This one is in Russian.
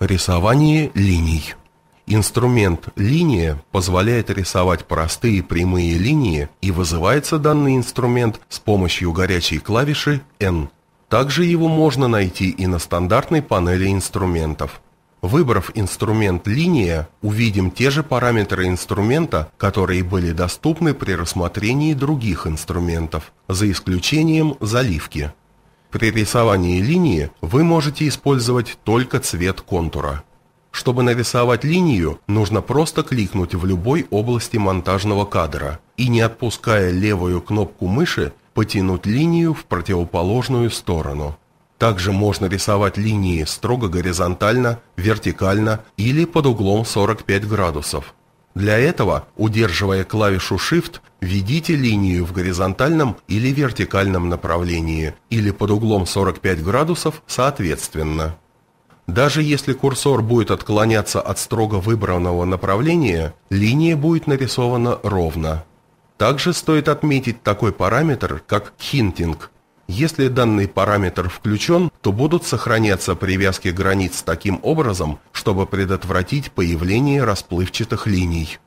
Рисование линий. Инструмент «линия» позволяет рисовать простые прямые линии и вызывается данный инструмент с помощью горячей клавиши N. Также его можно найти и на стандартной панели инструментов. Выбрав инструмент «Линия», увидим те же параметры инструмента, которые были доступны при рассмотрении других инструментов, за исключением заливки. При рисовании линии вы можете использовать только цвет контура. Чтобы нарисовать линию, нужно просто кликнуть в любой области монтажного кадра и, не отпуская левую кнопку мыши, потянуть линию в противоположную сторону. Также можно рисовать линии строго горизонтально, вертикально или под углом 45 градусов. Для этого, удерживая клавишу Shift, введите линию в горизонтальном или вертикальном направлении или под углом 45 градусов соответственно. Даже если курсор будет отклоняться от строго выбранного направления, линия будет нарисована ровно. Также стоит отметить такой параметр, как хинтинг – если данный параметр включен, то будут сохраняться привязки границ таким образом, чтобы предотвратить появление расплывчатых линий.